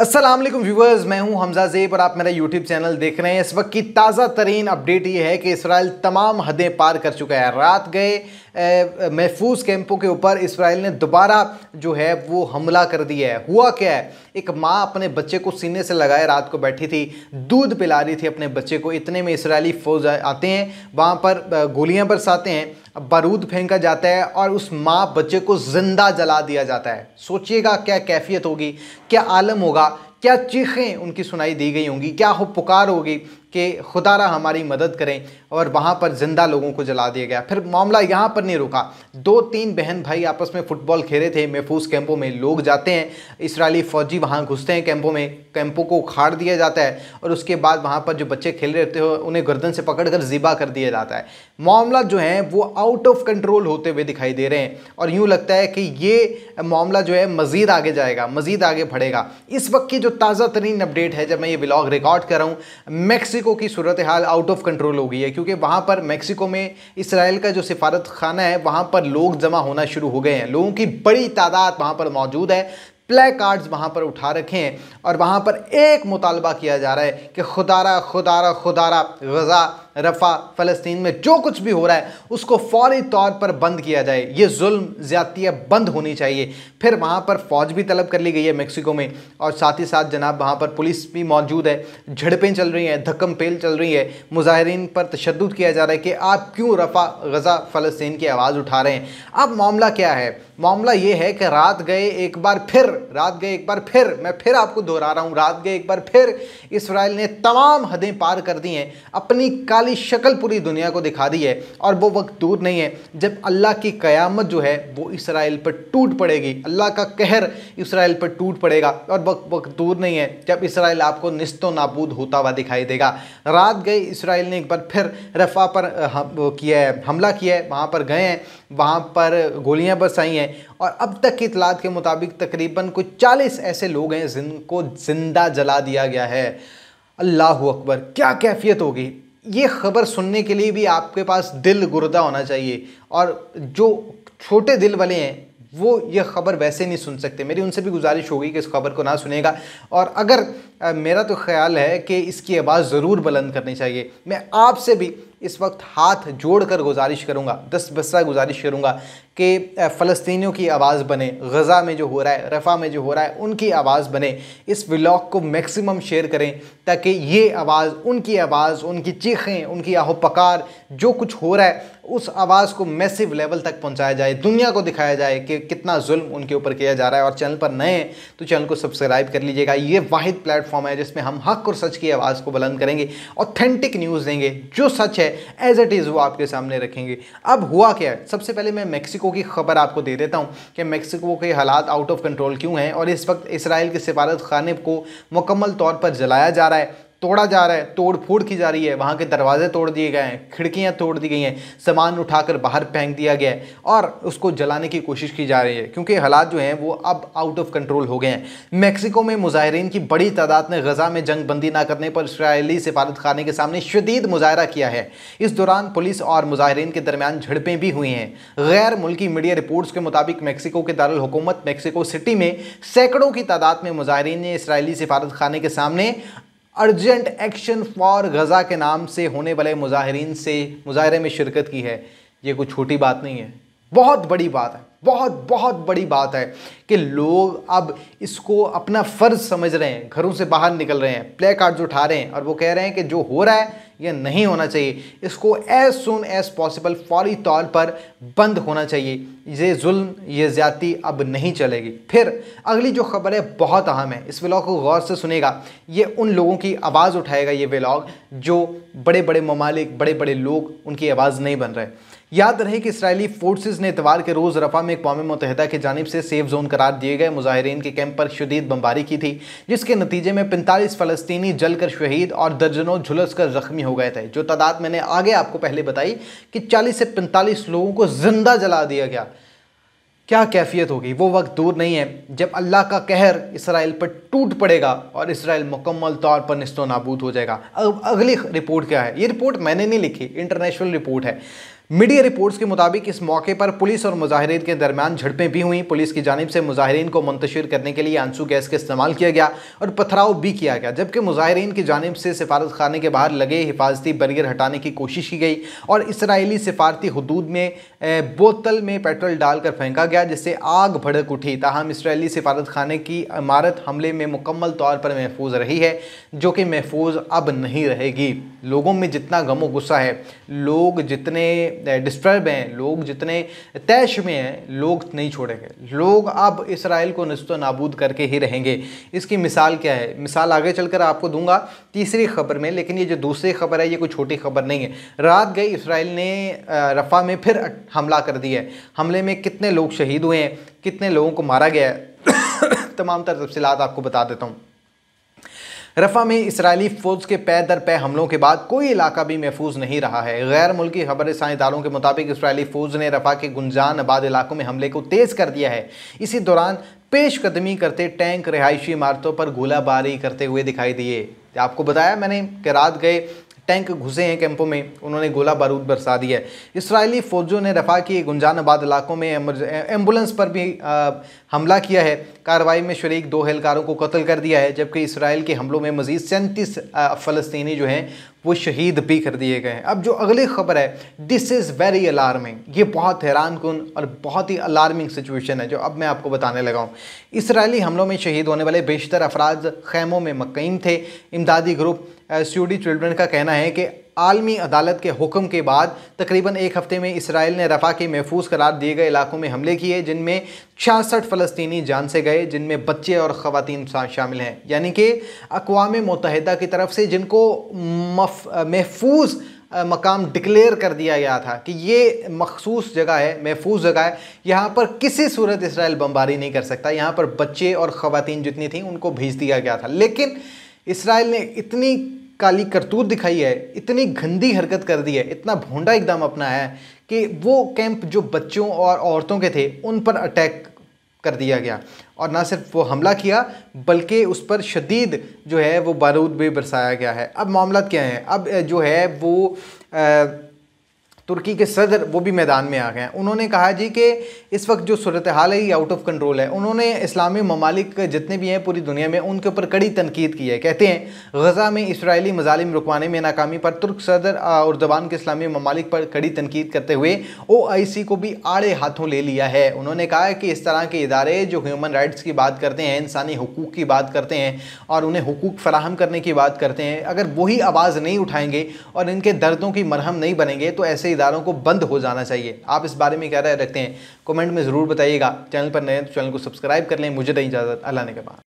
Aslam viewers मैं हूं हमजा जेब और आप मेरा यूट्यूब चैनल देख रहे हैं इस वक्त की ताज़ा तरीन अपडेट ये है कि इसराइल तमाम हदें पार कर चुका है रात गए महफूज कैंपों के ऊपर इसराइल ने दोबारा जो है वो हमला कर दिया है हुआ क्या है एक माँ अपने बच्चे को सीने से लगाए रात को बैठी थी दूध पिला रही थी अपने बच्चे को इतने में इसराइली फौज आते हैं वहाँ पर गोलियाँ बरसाते हैं बारूद फेंका जाता है और उस माँ बच्चे को ज़िंदा जला दिया जाता है सोचिएगा क्या कैफियत होगी क्या आलम होगा क्या चीखें उनकी सुनाई दी गई होंगी क्या हो पुकार होगी कि खुदा हमारी मदद करें और वहाँ पर ज़िंदा लोगों को जला दिया गया फिर मामला यहाँ पर नहीं रुका दो तीन बहन भाई आपस में फ़ुटबॉल खेले थे महफूज कैंपों में लोग जाते हैं इसराइली फ़ौजी वहाँ घुसते हैं कैंपों में कैंपों को उखाड़ दिया जाता है और उसके बाद वहाँ पर जो बच्चे खेल रहे होते उन्हें गर्दन से पकड़ कर ज़िबा कर दिया जाता है मामला जो है वो आउट ऑफ कंट्रोल होते हुए दिखाई दे रहे हैं और यूँ लगता है कि ये मामला जो है मज़ीद आगे जाएगा मज़ीद आगे बढ़ेगा इस वक्त की जो ताज़ा तरीन अपडेट है जब मैं ये ब्लॉग रिकॉर्ड कर रहा हूँ मैक्सी मेक्सिको की सूरत हाल आउट ऑफ कंट्रोल हो गई है क्योंकि वहाँ पर मेक्सिको में इसराइल का जो सिफारत खाना है वहाँ पर लोग जमा होना शुरू हो गए हैं लोगों की बड़ी तादाद वहाँ पर मौजूद है प्ले कार्ड्स वहाँ पर उठा रखे हैं और वहाँ पर एक मुतालबा किया जा रहा है कि खुदारा खुदारा खुदारा गज़ा रफ़ा फ़लस्तीन में जो कुछ भी हो रहा है उसको फौरी तौर पर बंद किया जाए ये जुल्म ज़्यादतियाँ बंद होनी चाहिए फिर वहाँ पर फ़ौज भी तलब कर ली गई है मेक्सिको में और साथ ही साथ जनाब वहाँ पर पुलिस भी मौजूद है झड़पें चल रही हैं धक्कम पेल चल रही है मुजाहरीन पर तशद किया जा रहा है कि आप क्यों रफ़ा गज़ा फ़लस्तीन की आवाज़ उठा रहे हैं अब मामला क्या है मामला ये है कि रात गए एक बार फिर रात गए एक बार फिर मैं फिर आपको दोहरा रहा हूँ रात गए एक बार फिर इसराइल ने तमाम हदें पार कर दी हैं अपनी का वाली शक्ल पूरी दुनिया को दिखा दी है और वो वक्त दूर नहीं है जब अल्लाह की क़यामत जो है वो इसराइल पर टूट पड़ेगी अल्लाह का कहर इसराइल पर टूट पड़ेगा और वक्त वक्त दूर नहीं है जब इसराइल आपको नस्तो नाबूद होता हुआ दिखाई देगा रात गए इसराइल ने एक बार फिर रफ़ा पर किया है हमला किया है वहाँ पर गए हैं वहाँ पर गोलियाँ बरसाई हैं और अब तक की इतलात के मुताबिक तकरीबन कुछ चालीस ऐसे लोग हैं जिनको ज़िंदा जला दिया गया है अल्लाह अकबर क्या कैफियत होगी ये खबर सुनने के लिए भी आपके पास दिल गुर्दा होना चाहिए और जो छोटे दिल वाले हैं वो ये खबर वैसे नहीं सुन सकते मेरी उनसे भी गुजारिश होगी कि इस खबर को ना सुनेगा और अगर मेरा तो ख्याल है कि इसकी आवाज़ ज़रूर बुलंद करनी चाहिए मैं आपसे भी इस वक्त हाथ जोड़ कर गुजारिश करूँगा दस बस्सा गुजारिश करूँगा कि फ़लस्तियों की आवाज़ बने गज़ा में जो हो रहा है रफ़ा में जो हो रहा है उनकी आवाज़ बने इस व्लॉग को मैक्सिमम शेयर करें ताकि ये आवाज़ उनकी आवाज़ उनकी चीखें उनकी आहो पकार जो कुछ हो रहा है उस आवाज़ को मैसिव लेवल तक पहुंचाया जाए दुनिया को दिखाया जाए कि कितना जुल्म उनके ऊपर किया जा रहा है और चैनल पर नए हैं तो चैनल को सब्सक्राइब कर लीजिएगा ये वाद प्लेटफॉर्म प्लेटफॉर्म है जिसमें हम हक और सच की आवाज़ को बुलंद करेंगे ऑथेंटिक न्यूज़ देंगे जो सच है एज इट इज़ वो आपके सामने रखेंगे अब हुआ क्या है सबसे पहले मैं मैक्सिको की खबर आपको दे देता हूँ कि मैक्सिको के हालात आउट ऑफ कंट्रोल क्यों हैं और इस वक्त इसराइल के सिफारत खाने को मुकम्मल तौर पर जलाया जा रहा है तोड़ा जा रहा है तोड़ फोड़ की जा रही है वहाँ के दरवाजे तोड़ दिए गए हैं खिड़कियाँ तोड़ दी गई हैं सामान उठाकर बाहर फेंक दिया गया है और उसको जलाने की कोशिश की जा रही है क्योंकि हालात जो हैं वो अब आउट ऑफ कंट्रोल हो गए हैं मेक्सिको में मुजाहरीन की बड़ी तादाद ने गजा में जंग बंदी ना करने पर इसराइली सिफारत खाने के सामने शदीद मुजाहरा किया है इस दौरान पुलिस और मुजाहरीन के दरमियान झड़पें भी हुई हैं गैर मुल्की मीडिया रिपोर्ट्स के मुताबिक मैक्सिको के दारकूमत मैक्सिको सिटी में सैकड़ों की तादाद में मुजाहरीन ने इसराइली सिफारत खाने के सामने अर्जेंट एक्शन फॉर गज़ा के नाम से होने वाले मुजाहरीन से मुजाहरे में शिरकत की है ये कोई छोटी बात नहीं है बहुत बड़ी बात है बहुत बहुत बड़ी बात है कि लोग अब इसको अपना फ़र्ज समझ रहे हैं घरों से बाहर निकल रहे हैं प्ले कार्ड जो उठा रहे हैं और वो कह रहे हैं कि जो हो रहा है ये नहीं होना चाहिए इसको एज सुन एज पॉसिबल फौरी तौर पर बंद होना चाहिए ये जुल्म ये ज़्यादी अब नहीं चलेगी फिर अगली जो खबर है बहुत अहम है इस व्लॉग को गौर से सुनेगा ये उन लोगों की आवाज़ उठाएगा ये व्लॉग जो बड़े बड़े ममालिक बड़े बड़े लोग उनकी आवाज़ नहीं बन रहे याद रहे कि इसराइली फोर्सेज ने इतवार के रोज़ रफा में अकवा मुतहदा की जानब से सेफ जोन करार दिए गए मुजाहरीन के कैंप पर शदीद बम्बारी की थी जिसके नतीजे में पैंतालीस फ़लस्तनी जलकर शहीद और दर्जनों झुलस कर ज़ख्मी हो गए थे जो तादाद मैंने आगे आपको पहले बताई कि चालीस से पैंतालीस लोगों को जिंदा जला दिया गया क्या कैफियत होगी वो वक्त दूर नहीं है जब अल्लाह का कहर इसराइल पर टूट पड़ेगा और इसराइल मुकम्मल तौर पर नस्तो नाबूद हो जाएगा अब अगली रिपोर्ट क्या है ये रिपोर्ट मैंने नहीं लिखी इंटरनेशनल रिपोर्ट है मीडिया रिपोर्ट्स के मुताबिक इस मौके पर पुलिस और मुजाहरीन के दरमियान झड़पें भी हुई पुलिस की जानब से मुजाहरीन को मुंतशिर करने के लिए आंसू गैस का इस्तेमाल किया गया और पथराव भी किया गया जबकि मुजाहरीन की जानब से सिफारत खाने के बाहर लगे हिफाजती बरियर हटाने की कोशिश की गई और इसराइली सिफारती हदूद में बोतल में पेट्रोल डालकर फेंका गया जिससे आग भड़क उठी ताहम इसराइली सिफारत खाने की इमारत हमले में मुकम्मल तौर पर महफूज रही है जो कि महफूज अब नहीं रहेगी लोगों में जितना गमो गुस्सा है लोग जितने डिस्टर्ब हैं लोग जितने तैश में हैं लोग नहीं छोड़ेंगे लोग अब इसराइल को नस्त नाबूद करके ही रहेंगे इसकी मिसाल क्या है मिसाल आगे चलकर आपको दूंगा तीसरी खबर में लेकिन ये जो दूसरी खबर है ये कोई छोटी खबर नहीं है रात गई इसराइल ने रफ़ा में फिर हमला कर दिया है हमले में कितने लोग शहीद हुए हैं कितने लोगों को मारा गया है तमाम तर तफसलत आपको बता देता हूँ रफा में इसराइली फौज के पै दर पै हमलों के बाद कोई इलाका भी महफूज नहीं रहा है गैर मुल्की खबर साइंसदारों के मुताबिक इसराइली फौज ने रफा के गुंजान आबाद इलाकों में हमले को तेज़ कर दिया है इसी दौरान पेशकदमी करते टैंक रिहायशी इमारतों पर गोलाबारी करते हुए दिखाई दिए आपको बताया मैंने कि रात गए टैंक घुसे हैं कैंपों में उन्होंने गोला बारूद बरसा दिया है इसराइली फौजों ने रफा की गुंजानाबाद इलाकों में एम्बुलेंस पर भी आ, हमला किया है कार्रवाई में शरीक दो एहलकारों को कत्ल कर दिया है जबकि इसराइल के हमलों में मजीद सैंतीस फ़लस्तनी जो हैं वो शहीद भी कर दिए गए अब जो अगली खबर है दिस इज़ वेरी अलार्मिंग ये बहुत हैरान कन और बहुत ही अलार्मिंग सिचुएशन है जो अब मैं आपको बताने लगा हूँ इसराइली हमलों में शहीद होने वाले बेशतर अफराज खैमों में मकईम थे इमदादी ग्रुप स्यूडी चिल्ड्रन का कहना है कि आलमी अदालत के हुक्म के बाद तकरीबन एक हफ्ते में इसराइल ने रफ़ा के महफूज करार दिए गए इलाकों में हमले किए जिनमें छियासठ फ़लस्तनी जान से गए जिनमें बच्चे और ख़वान शामिल हैं यानी कि अकवा मुतहदा की तरफ से जिनको महफूज मकाम डिक्लेयर कर दिया गया था कि ये मखसूस जगह है महफूज जगह है यहाँ पर किसी सूरत इसराइल बमबारी नहीं कर सकता यहाँ पर बच्चे और ख़वान जितनी थी उनको भेज दिया गया था लेकिन इसराइल ने इतनी काली करतूत दिखाई है इतनी गंदी हरकत कर दी है इतना भोंडा एकदम अपनाया है कि वो कैंप जो बच्चों और औरतों के थे उन पर अटैक कर दिया गया और ना सिर्फ वो हमला किया बल्कि उस पर शदीद जो है वो बारूद भी बरसाया गया है अब मामला क्या हैं अब जो है वो आ, तुर्की के सदर वो भी मैदान में आ गए हैं उन्होंने कहा जी कि इस वक्त जो सूरत हाल है ये आउट ऑफ कंट्रोल है उन्होंने इस्लामी ममालिक जितने भी हैं पूरी दुनिया में उनके ऊपर कड़ी तनकीद की है कहते हैं गज़ा में इसराइली मजालिम रुकवाने में नाकामी पर तुर्क सदर और जबान के इस्लामी ममालिक पर कड़ी तनकीद करते हुए ओ आई सी को भी आड़े हाथों ले लिया है उन्होंने कहा कि इस तरह के इदारे जो ह्यूमन राइट्स की बात करते हैं इंसानी हकूक़ की बात करते हैं और उन्हें हकूक़ फ़राहम करने की बात करते हैं अगर वही आवाज़ नहीं उठाएंगे और इनके दर्दों की मरहम नहीं बनेंगे तो ऐसे इदारों को बंद हो जाना चाहिए आप इस बारे में क्या राय रखते हैं कमेंट में ज़रूर बताइएगा चैनल पर नए तो चैनल को सब्सक्राइब कर लें मुझे नहीं इजाज़त अल्लाह ने के बाद